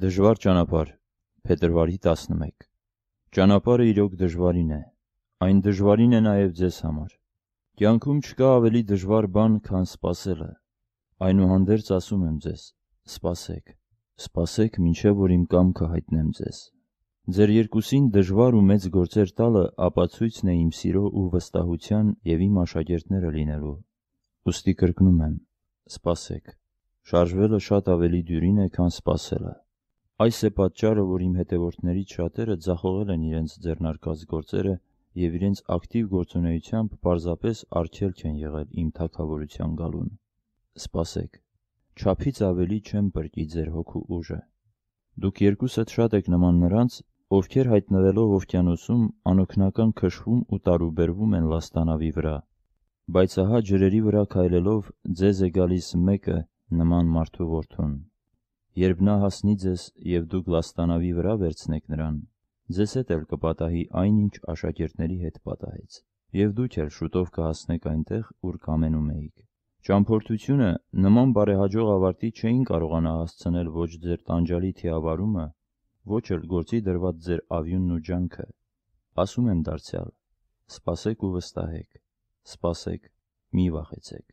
Դժվար ճանապարհ, փետրվարի 11։ Ճանապարհը իրոք դժվարին է։ Այն դժվարին է նաև ձեզ համար։ Կյանքում չկա ավելի դժվար բան, քան սпасելը։ Այնուհանդերձ ասում եմ ձեզ. սпасեք։ Սпасեք, մինչև որ իմ կամքը հայտնեմ ձեզ։ Ձեր երկուսին դժվար ու մեծ գործեր տալը ապացույցն է իմ սիրո ու վստահության եւ իմ աշակերտները լինելու։ Ոստի կրկնում եմ. սпасեք։ Շարժվելը շատ ավելի դյուրին է, քան սпасելը։ Այս է պատճառը, որ իմ հետևորդներից շատերը ձախողել են իրենց ձեռնարկած գործերը և իրենց ակտիվ գործունեությամբ պարզապես արգել չեն եղել իմ թագավորության գալուն։ Սպասեք։ Չափից ավելի չեմ պրկի ձեր հոգու ուժը։ Դուք երկուսդ շատ եք նման նրանց, ովքեր հայտնվելով օվկիանոսում անօքնական քշվում ու տարուբերվում են լաստանավի վրա, բայց ահա ջրերի վրա քայլելով ձեզ է գալիս մեկը նման մարդու որդուն։ Երբ նա հասնի ձեզ եւ դուք լաստանավի վրա վերցնեք նրան, ձեզ հետ էլ կպատահի այն, ինչ աշակերտների հետ պատահեց, եւ դուք էլ շուտով կհասնեք այնտեղ, ուր կամենում էիք։ Ճամփորդությունը նման բարեհաջող ավարտի չէին կարողանա հասցնել ոչ ձեր տանջալի թիավարումը, ոչ էլ գործի դրված ձեր ավյունն ու ջանքը։ Ասում եմ դարձյալ. սпасեք ու վստահեք, սпасեք, մի վախեցեք։